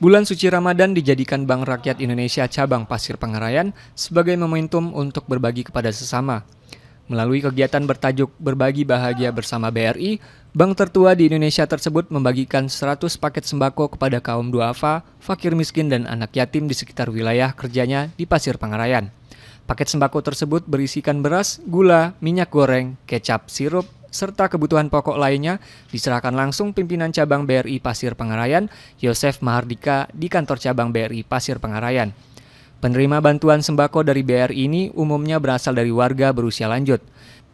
Bulan suci Ramadan dijadikan Bank Rakyat Indonesia Cabang Pasir Pangarayan sebagai momentum untuk berbagi kepada sesama. Melalui kegiatan bertajuk Berbagi Bahagia Bersama BRI, bank tertua di Indonesia tersebut membagikan 100 paket sembako kepada kaum duafa, fakir miskin dan anak yatim di sekitar wilayah kerjanya di Pasir Pangarayan. Paket sembako tersebut berisikan beras, gula, minyak goreng, kecap, sirup, serta kebutuhan pokok lainnya diserahkan langsung pimpinan cabang BRI Pasir Pengarayan, Yosef Mahardika di kantor cabang BRI Pasir Pengarayan. Penerima bantuan sembako dari BRI ini umumnya berasal dari warga berusia lanjut.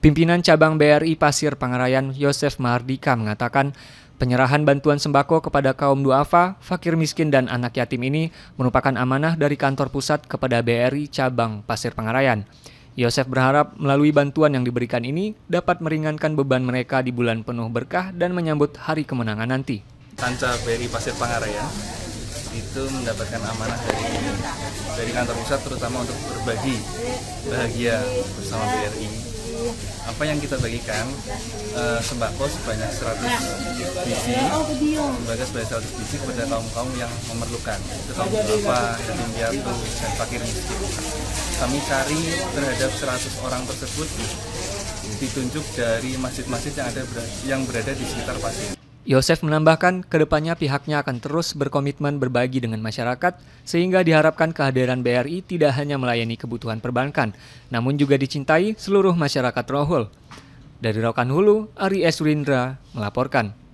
Pimpinan cabang BRI Pasir Pangarayan Yosef Mahardika mengatakan, penyerahan bantuan sembako kepada kaum duafa, fakir miskin dan anak yatim ini merupakan amanah dari kantor pusat kepada BRI cabang Pasir Pangarayan. Yosef berharap melalui bantuan yang diberikan ini dapat meringankan beban mereka di bulan penuh berkah dan menyambut hari kemenangan nanti. Tanca BRI Pasir Pangaraya itu mendapatkan amanah dari dari kantor pusat terutama untuk berbagi bahagia bersama BRI apa yang kita bagikan uh, sembako sebanyak 100 biji sembako sebanyak 100 biji kepada kaum kaum yang memerlukan itu kaum berapa, yatim piatu dan fakir miskin kami cari terhadap 100 orang tersebut ditunjuk dari masjid-masjid yang ada yang berada di sekitar Pasir Yosef menambahkan, kedepannya pihaknya akan terus berkomitmen berbagi dengan masyarakat, sehingga diharapkan kehadiran BRI tidak hanya melayani kebutuhan perbankan, namun juga dicintai seluruh masyarakat Rohul. Dari Rokan Hulu, Ari Eswindra melaporkan.